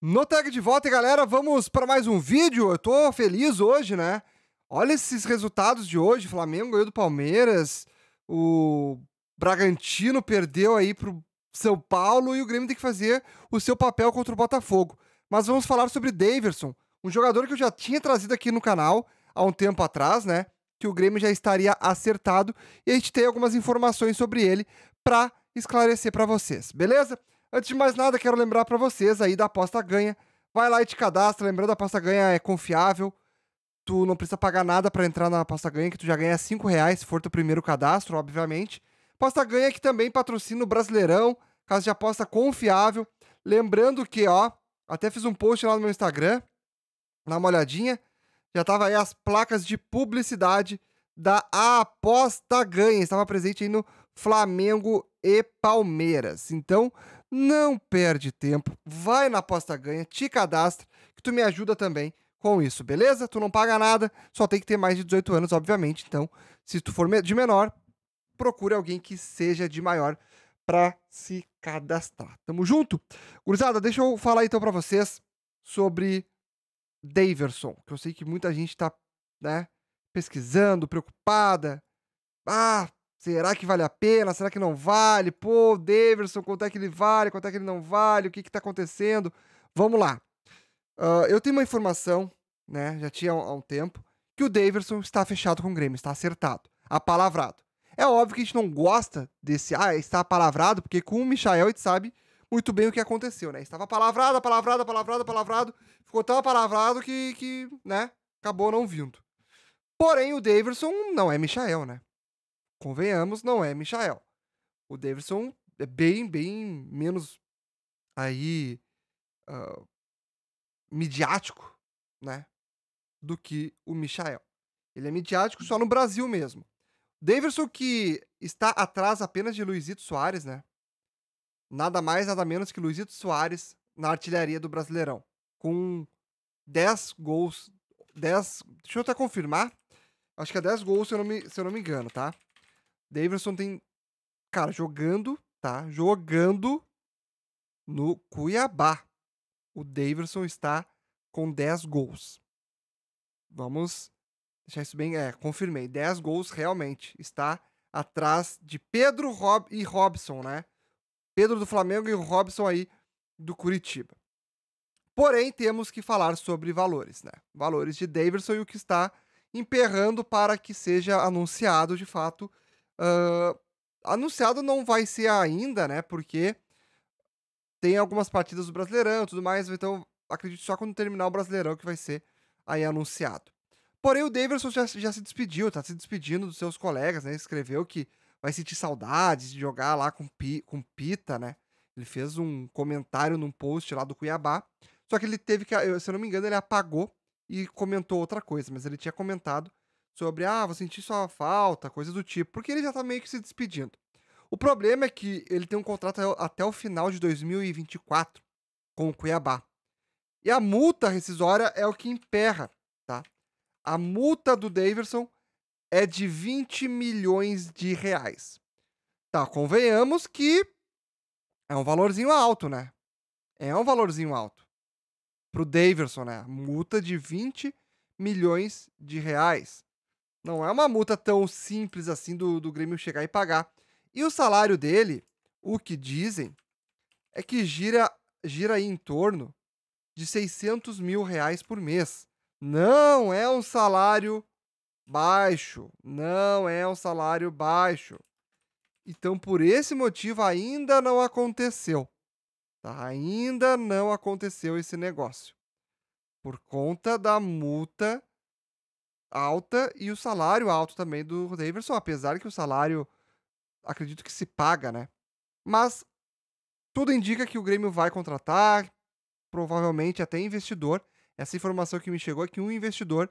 No tag de volta, galera, vamos para mais um vídeo. Eu tô feliz hoje, né? Olha esses resultados de hoje. Flamengo ganhou do Palmeiras, o Bragantino perdeu aí pro São Paulo e o Grêmio tem que fazer o seu papel contra o Botafogo. Mas vamos falar sobre Daverson, um jogador que eu já tinha trazido aqui no canal há um tempo atrás, né? Que o Grêmio já estaria acertado e a gente tem algumas informações sobre ele para esclarecer para vocês, beleza? Antes de mais nada, quero lembrar para vocês aí da aposta ganha. Vai lá e te cadastra, lembrando, a aposta ganha é confiável. Tu não precisa pagar nada para entrar na aposta ganha, que tu já ganha 5 reais se for teu primeiro cadastro, obviamente. Aposta ganha que também patrocina o Brasileirão, casa de aposta confiável. Lembrando que, ó, até fiz um post lá no meu Instagram, dá uma olhadinha. Já tava aí as placas de publicidade da aposta ganha. Estava presente aí no Flamengo e Palmeiras. Então, não perde tempo, vai na aposta ganha, te cadastra, que tu me ajuda também com isso, beleza? Tu não paga nada, só tem que ter mais de 18 anos, obviamente. Então, se tu for de menor, procure alguém que seja de maior para se cadastrar. Tamo junto? Gurizada, deixa eu falar então para vocês sobre Daverson, que eu sei que muita gente tá, né, pesquisando, preocupada. Ah, Será que vale a pena? Será que não vale? Pô, Davidson, quanto é que ele vale? Quanto é que ele não vale? O que está acontecendo? Vamos lá. Uh, eu tenho uma informação, né? Já tinha há um tempo, que o Davidson está fechado com o Grêmio, está acertado, apalavrado. É óbvio que a gente não gosta desse, ah, está apalavrado, porque com o Michael a gente sabe muito bem o que aconteceu, né? Estava palavrado, palavrado, palavrado, palavrado, ficou tão palavrado que, que, né, acabou não vindo. Porém, o Davidson não é Michael, né? convenhamos, não é Michael. O Davidson é bem, bem menos aí uh, midiático, né? Do que o Michael. Ele é midiático só no Brasil mesmo. Davidson que está atrás apenas de Luizito Soares, né? Nada mais, nada menos que Luizito Soares na artilharia do Brasileirão. Com 10 gols. 10. Deixa eu até confirmar. Acho que é 10 gols, se eu não me, se eu não me engano, tá? Davidson tem. Cara, jogando, tá? Jogando no Cuiabá. O Davidson está com 10 gols. Vamos deixar isso bem. É, confirmei. 10 gols realmente. Está atrás de Pedro Rob e Robson, né? Pedro do Flamengo e o Robson aí do Curitiba. Porém, temos que falar sobre valores, né? Valores de Davidson e o que está emperrando para que seja anunciado de fato Uh, anunciado não vai ser ainda, né? Porque tem algumas partidas do Brasileirão e tudo mais, então acredito só quando terminar o Brasileirão que vai ser aí anunciado. Porém, o Davidson já, já se despediu, tá se despedindo dos seus colegas, né? Escreveu que vai sentir saudades de jogar lá com, P, com Pita, né? Ele fez um comentário num post lá do Cuiabá. Só que ele teve que, se eu não me engano, ele apagou e comentou outra coisa, mas ele tinha comentado sobre, ah, vou sentir sua falta, coisa do tipo, porque ele já tá meio que se despedindo. O problema é que ele tem um contrato até o final de 2024 com o Cuiabá. E a multa rescisória é o que emperra, tá? A multa do Daverson é de 20 milhões de reais. Tá, convenhamos que é um valorzinho alto, né? É um valorzinho alto. Pro Daverson, né? Multa de 20 milhões de reais. Não é uma multa tão simples assim do, do Grêmio chegar e pagar. E o salário dele, o que dizem, é que gira, gira aí em torno de 600 mil reais por mês. Não é um salário baixo. Não é um salário baixo. Então, por esse motivo, ainda não aconteceu. Tá? Ainda não aconteceu esse negócio. Por conta da multa alta e o salário alto também do Daverson, apesar que o salário acredito que se paga, né? Mas tudo indica que o Grêmio vai contratar, provavelmente até investidor. Essa informação que me chegou é que um investidor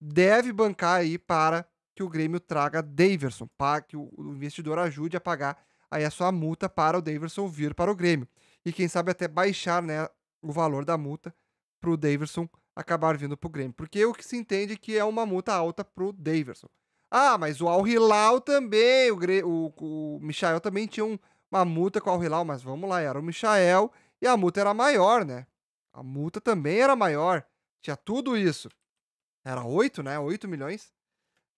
deve bancar aí para que o Grêmio traga Daverson, para que o investidor ajude a pagar aí a sua multa para o Daverson vir para o Grêmio. E quem sabe até baixar né, o valor da multa para o Daverson acabar vindo pro Grêmio. Porque o que se entende que é uma multa alta pro Daverson. Ah, mas o Al Hilal também, o, o, o Michael também tinha um, uma multa com o Al Hilal, mas vamos lá, era o Michael e a multa era maior, né? A multa também era maior. Tinha tudo isso. Era 8, né? 8 milhões.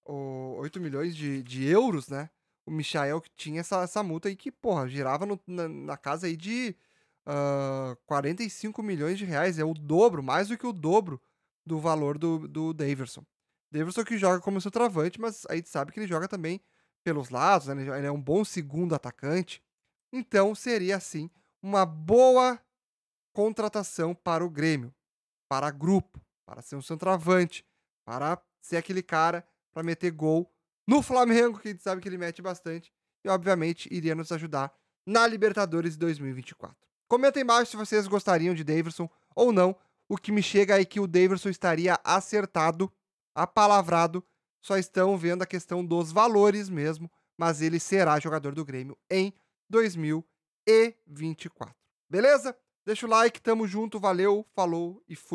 O, 8 milhões de, de euros, né? O Michael que tinha essa, essa multa aí que, porra, girava no, na, na casa aí de uh, ah, 45 milhões de reais. É o dobro, mais do que o dobro do valor do, do Daverson. Daverson que joga como seu travante, mas aí gente sabe que ele joga também pelos lados, né? ele é um bom segundo atacante. Então seria assim uma boa contratação para o Grêmio, para grupo, para ser um centroavante, para ser aquele cara para meter gol no Flamengo, que a gente sabe que ele mete bastante, e obviamente iria nos ajudar na Libertadores 2024. Comenta embaixo se vocês gostariam de Davidson ou não. O que me chega é que o Davidson estaria acertado, apalavrado, só estão vendo a questão dos valores mesmo, mas ele será jogador do Grêmio em 2024. Beleza? Deixa o like, tamo junto, valeu, falou e fui.